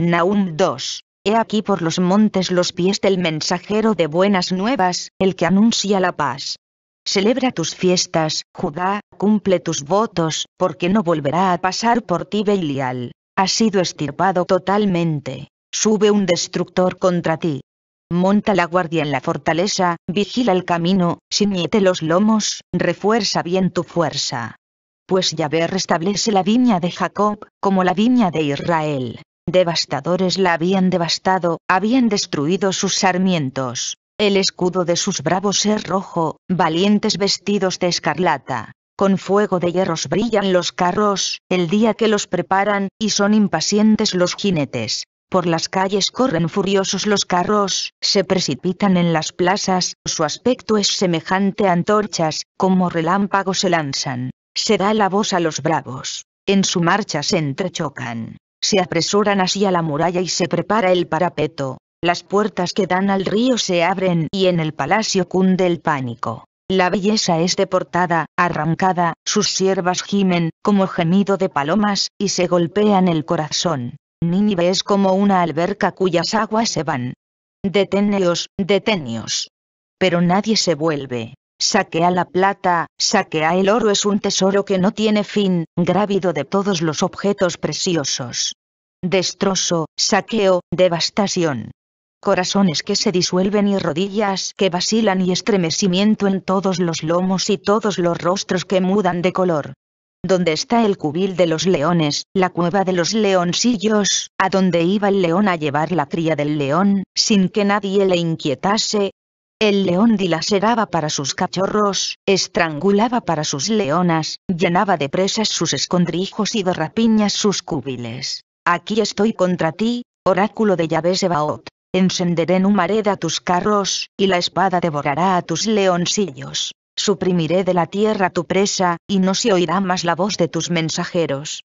Nahum 2. He aquí por los montes los pies del mensajero de buenas nuevas, el que anuncia la paz. Celebra tus fiestas, Judá, cumple tus votos, porque no volverá a pasar por ti Belial. Ha sido estirpado totalmente. Sube un destructor contra ti. Monta la guardia en la fortaleza, vigila el camino, ciñete los lomos, refuerza bien tu fuerza. Pues Yahvé restablece la viña de Jacob, como la viña de Israel devastadores la habían devastado, habían destruido sus sarmientos. El escudo de sus bravos es rojo, valientes vestidos de escarlata. Con fuego de hierros brillan los carros, el día que los preparan, y son impacientes los jinetes. Por las calles corren furiosos los carros, se precipitan en las plazas, su aspecto es semejante a antorchas, como relámpagos se lanzan. Se da la voz a los bravos. En su marcha se entrechocan. Se apresuran hacia la muralla y se prepara el parapeto. Las puertas que dan al río se abren y en el palacio cunde el pánico. La belleza es deportada, arrancada, sus siervas gimen, como gemido de palomas, y se golpean el corazón. Nínive es como una alberca cuyas aguas se van. Deteneos, deteneos. Pero nadie se vuelve. Saquea la plata, saquea el oro es un tesoro que no tiene fin, grávido de todos los objetos preciosos. Destrozo, saqueo, devastación. Corazones que se disuelven y rodillas que vacilan y estremecimiento en todos los lomos y todos los rostros que mudan de color. Donde está el cubil de los leones, la cueva de los leoncillos, a donde iba el león a llevar la cría del león, sin que nadie le inquietase, el león dilaceraba para sus cachorros, estrangulaba para sus leonas, llenaba de presas sus escondrijos y de rapiñas sus cúbiles. Aquí estoy contra ti, oráculo de Yahvé Sebaot. Encenderé en humareda tus carros, y la espada devorará a tus leoncillos. Suprimiré de la tierra tu presa, y no se oirá más la voz de tus mensajeros.